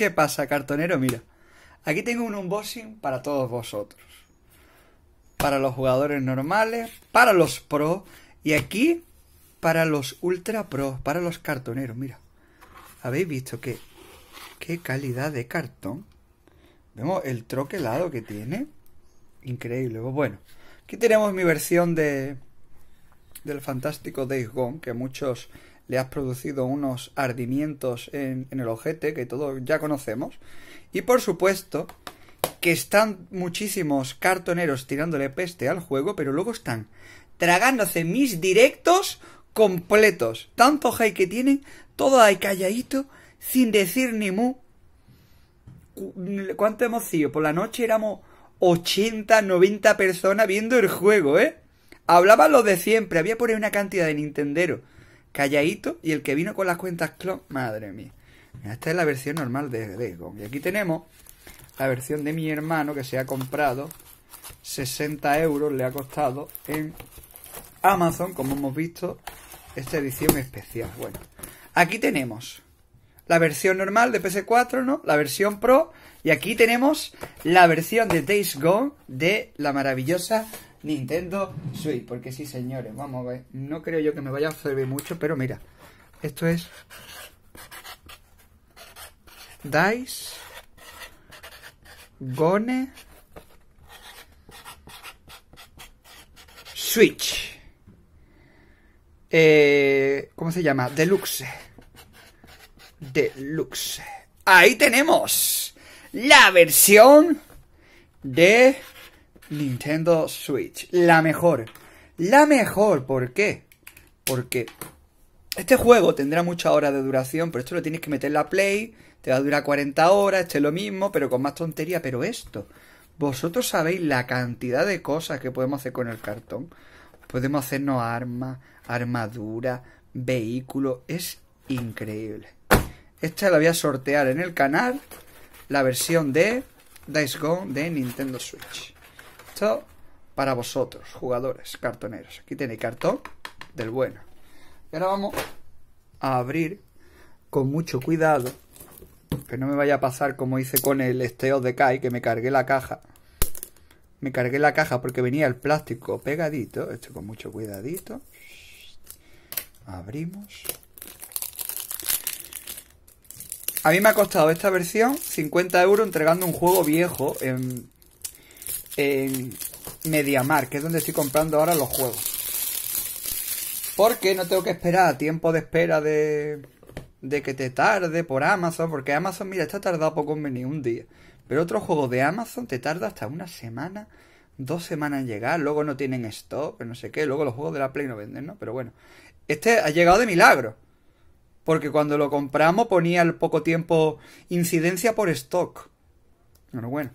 ¿Qué pasa, cartonero? Mira, aquí tengo un unboxing para todos vosotros. Para los jugadores normales, para los pro y aquí para los ultra pros, para los cartoneros. Mira, habéis visto qué qué calidad de cartón. Vemos el troquelado que tiene. Increíble. Bueno, aquí tenemos mi versión de del fantástico Days Gone que muchos le has producido unos ardimientos en, el ojete que todos ya conocemos. Y por supuesto que están muchísimos cartoneros tirándole peste al juego, pero luego están tragándose mis directos completos. Tanto hay que tienen, todo ahí calladito, sin decir ni mu. ¿Cuánto hemos sido? Por la noche éramos 80, 90 personas viendo el juego, ¿eh? Hablaba lo de siempre, había por ahí una cantidad de Nintendero calladito y el que vino con las cuentas clon, madre mía. Esta es la versión normal de Gone Y aquí tenemos la versión de mi hermano que se ha comprado 60 euros, le ha costado en Amazon, como hemos visto, esta edición especial. Bueno, aquí tenemos la versión normal de PS4, ¿no? La versión Pro. Y aquí tenemos la versión de Days Gone de la maravillosa Nintendo Switch, porque sí, señores, vamos a ver. No creo yo que me vaya a servir mucho, pero mira, esto es Dice Gone Switch. Eh, ¿Cómo se llama? Deluxe. Deluxe. Ahí tenemos la versión de Nintendo Switch. La mejor. La mejor. ¿Por qué? Porque este juego tendrá muchas horas de duración, pero esto lo tienes que meter en la Play. Te va a durar 40 horas, este es lo mismo, pero con más tontería. Pero esto, vosotros sabéis la cantidad de cosas que podemos hacer con el cartón. Podemos hacernos armas, armadura, vehículo. Es increíble. Esta la voy a sortear en el canal. La versión de Dice Gone de Nintendo Switch para vosotros, jugadores, cartoneros. Aquí tenéis cartón del bueno. Y ahora vamos a abrir con mucho cuidado. Que no me vaya a pasar como hice con el esteo de Kai, que me cargué la caja. Me cargué la caja porque venía el plástico pegadito. Esto con mucho cuidadito. Abrimos. A mí me ha costado esta versión 50 euros entregando un juego viejo en en Mediamar, que es donde estoy comprando ahora los juegos. Porque no tengo que esperar a tiempo de espera de, de que te tarde por Amazon, porque Amazon, mira, está tardado poco en venir un día. Pero otro juego de Amazon te tarda hasta una semana, dos semanas en llegar, luego no tienen stock, no sé qué, luego los juegos de la Play no venden, ¿no? Pero bueno, este ha llegado de milagro. Porque cuando lo compramos ponía al poco tiempo incidencia por stock. Bueno, bueno.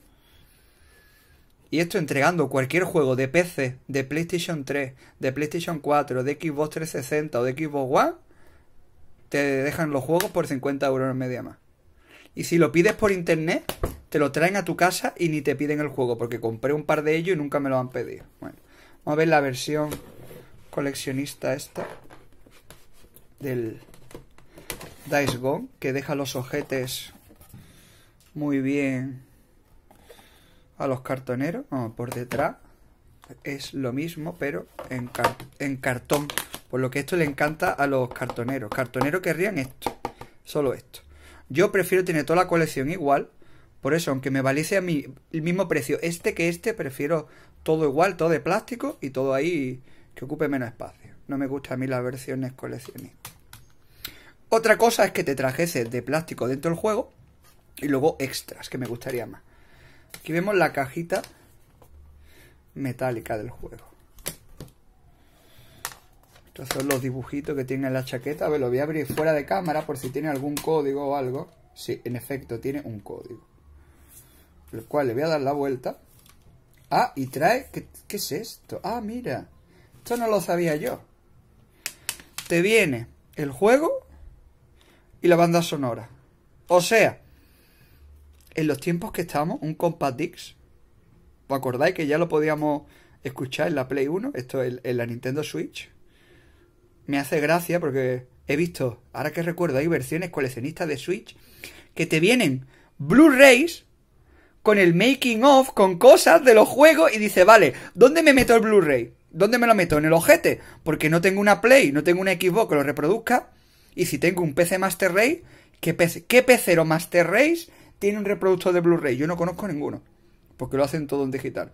Y esto entregando cualquier juego de PC, de PlayStation 3, de PlayStation 4, de Xbox 360 o de Xbox One, te dejan los juegos por 50 euros en media más. Y si lo pides por internet, te lo traen a tu casa y ni te piden el juego, porque compré un par de ellos y nunca me lo han pedido. Bueno, vamos a ver la versión coleccionista esta del Dice Gone, que deja los ojetes muy bien a los cartoneros, por detrás es lo mismo, pero en, en cartón. Por lo que esto le encanta a los cartoneros. Cartoneros querrían esto, solo esto. Yo prefiero tener toda la colección igual. Por eso, aunque me valiese a mí el mismo precio este que este, prefiero todo igual, todo de plástico y todo ahí que ocupe menos espacio. No me gustan a mí las versiones coleccionistas. Otra cosa es que te trajese de plástico dentro del juego y luego extras, que me gustaría más. Aquí vemos la cajita metálica del juego. Estos son los dibujitos que tiene la chaqueta. A ver, lo voy a abrir fuera de cámara por si tiene algún código o algo. Sí, en efecto, tiene un código. El cual le voy a dar la vuelta. Ah, y trae... ¿Qué, qué es esto? Ah, mira. Esto no lo sabía yo. Te viene el juego y la banda sonora. O sea, en los tiempos que estamos, un Compact Dix... ¿Os acordáis que ya lo podíamos escuchar en la Play 1? Esto en, en la Nintendo Switch. Me hace gracia porque he visto, ahora que recuerdo, hay versiones coleccionistas de Switch que te vienen Blu-rays con el making of, con cosas de los juegos y dice, vale, ¿dónde me meto el Blu-ray? ¿Dónde me lo meto? En el ojete, porque no tengo una Play, no tengo una Xbox que lo reproduzca. Y si tengo un PC Master Race, ¿qué, PC, qué Master Race tiene un reproductor de Blu-ray. Yo no conozco ninguno. Porque lo hacen todo en digital.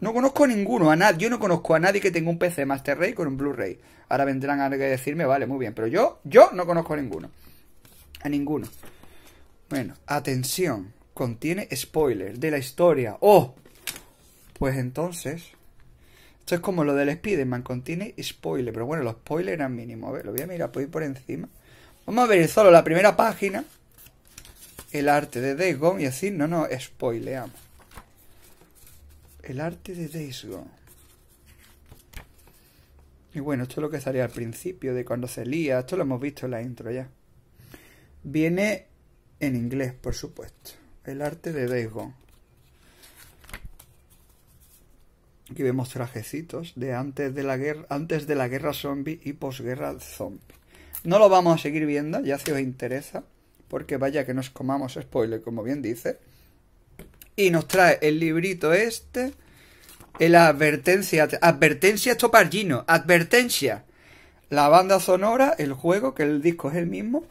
No conozco a ninguno, a nadie. Yo no conozco a nadie que tenga un PC Master Ray con un Blu-ray. Ahora vendrán a decirme, vale, muy bien. Pero yo, yo no conozco a ninguno. A ninguno. Bueno, atención. Contiene spoilers de la historia. ¡Oh! Pues entonces. Esto es como lo del Spider-Man. Contiene spoilers. Pero bueno, los spoilers eran mínimos. A ver, lo voy a mirar por por encima. Vamos a ver solo la primera página el arte de Days y así, no, no, spoileamos. El arte de Days Y bueno, esto es lo que salía al principio de cuando se lía. Esto lo hemos visto en la intro ya. Viene en inglés, por supuesto. El arte de Days Aquí vemos trajecitos de antes de la guerra, antes de la guerra zombie y posguerra zombie. No lo vamos a seguir viendo, ya si os interesa porque vaya que nos comamos spoiler, como bien dice. Y nos trae el librito este, la advertencia, advertencia esto advertencia. La banda sonora, el juego, que el disco es el mismo,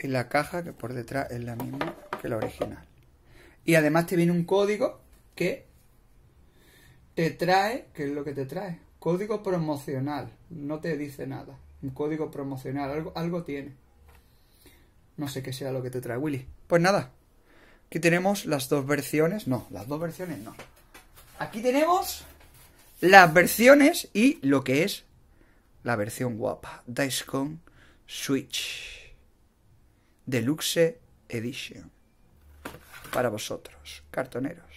y la caja que por detrás es la misma que la original. Y además te viene un código que te trae, ¿qué es lo que te trae? Código promocional, no te dice nada. Un código promocional, algo, algo tiene. No sé qué sea lo que te trae Willy. Pues nada, aquí tenemos las dos versiones. No, las dos versiones no. Aquí tenemos las versiones y lo que es la versión guapa. Dicecon Switch Deluxe Edition. Para vosotros, cartoneros.